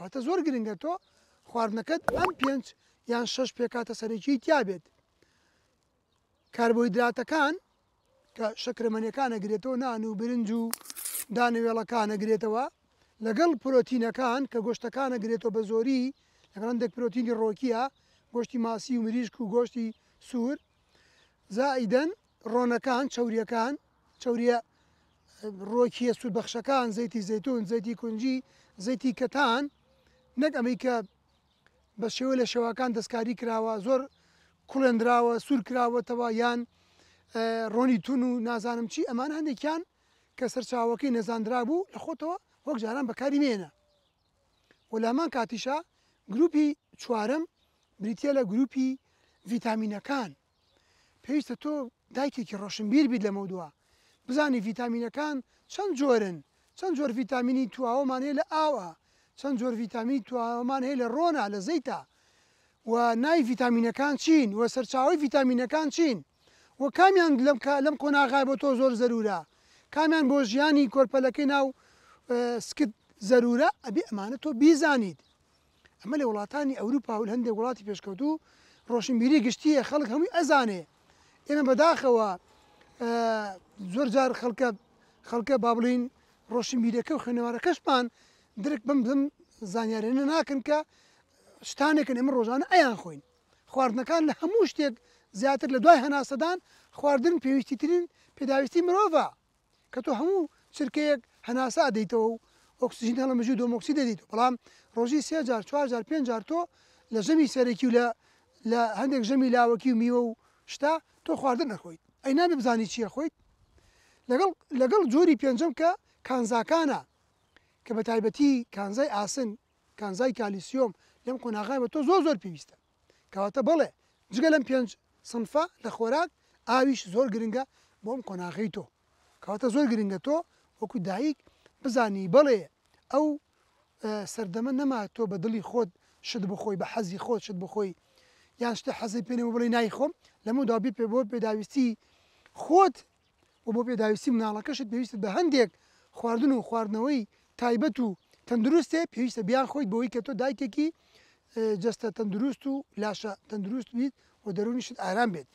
کاتە زۆر گرنگە تۆ خواردنەکەت ئەم پێنج یان شش پێکاتە سەرێکی تیا بێت کاربۆیدراتەکان کە شکرمەنیەکان ئەگرێتەوە نان و برنج و دانەوێڵەکان ئەگرێتەوە لەگەڵ پرۆتینەکان کە گۆشتەکان ئەگرێتەوە بە زۆری لەگەڵ هەندێک پرۆتینی ڕۆکیە گۆشتی ماسی و مریشک و گۆشتی سوور زائیدەن ڕۆنەکان چوریەکان چوریە ڕۆکیە سوودبەخشەکان زەیتی زەتون زەیتی کونجی زەیتی کەتان نەک ئەمیکە بە شێوە لە شێواکان دەستکاری کراوە زۆر کوڵێنراوە سوور کراوەتەوە یان ڕۆنی تون و نازانم چی ئەمان هەندێکیان کە سەرچاوەکەی نەزاندرا بوو لە خۆتەوە وەک جاران بەکاری مێنە وەلامان کاتیشا گروپی چوارم بریتە لە گروپی ڤیتامینەکان پێویستە تۆ دایکێکی ڕۆشنبیر بیت لە مەودووە بزانی ڤیتامینەکان چەند جۆرن چەند جۆر ڤیتامینی تواوەمانەیە لە ئاوە چەند جۆر ڤیتامین تومان هەیە لە ڕۆنا لە زەیتا و نای ڤیتامینەکان چین وە سەرچاوی ڤیتامینەکان چین وە کامیان لەم لەم کۆناغای بۆ تۆ زۆر زەرورە کامیان بۆ ژیانی کۆرپەلەکەی ناو سکت زەرورە ئەبێ ئەمانە تۆ بیزانیت ئەمە لە وڵاتانی ئەوروپا و هەندێک وڵاتی پێشکەوتو ڕۆشنبیری گشتیە خەڵک هەمووی ئەزانێ ئێمە بەداخەوە زۆر جار خەڵکە خەڵکە بابلین ڕۆشنبیرەکە و خوێنەوارەکەشمان درک بم بزم زانیارێنە ناکەن کە شتانێکن ئمە ڕۆژانە ئەیان خۆین خواردنەکان لە هەموو شتێک زیاتر لە دوای هەناسەدان خواردن پێویستی ترین پێداویستی مرۆڤە کە تۆ هەموو چرکەیەک هەناسا دەیتەوە و ئۆکسسیژین هەڵە مژوو دۆمۆکسی دەدەیت بەڵام ڕۆژی سێجار 4 5 تۆ لە ژەمی سەرێکی و لە لە هەندێک ژەمی لاوەکی و میوە و شتا تۆ خواردن نەخۆیت ئەی نابێ بزانی چیە خۆیت لەگەڵ لەگەڵ جۆری پێنجم کە کانزاکانە کە بە تایبەتی کانزای ئاسن کانزای کالیسیۆم لەم قۆناغای بە تۆ زۆ زۆر پێویستە کەواتە بڵێ جگە لەم پێنج سنفا لە خۆراک ئاویش زۆر گرنگە بۆم قۆناغی تۆ کەواتە زۆر گرنگە تۆ وەکو دایک بزانی بڵێ ئەو سەردەمە نەما تۆ بە دڵی خۆت شت بخۆی بە حەزی خۆت شت بخۆی یان شتە حەزی پێێنەوە بڵی نایخۆم لەمە دابی پێ بۆ پێداویستی خۆت و بۆ پێداویستی مناڵەکەشت پێویست بە هەندێک خواردن و خواردنەوەی تایبەت و تەندروستێ پێویستە بیان خۆیت بەوەی کە تۆ دایکێکی جستە تەندروست و لاشە تەندروست بیت و دەرونیشت ئارام بێت.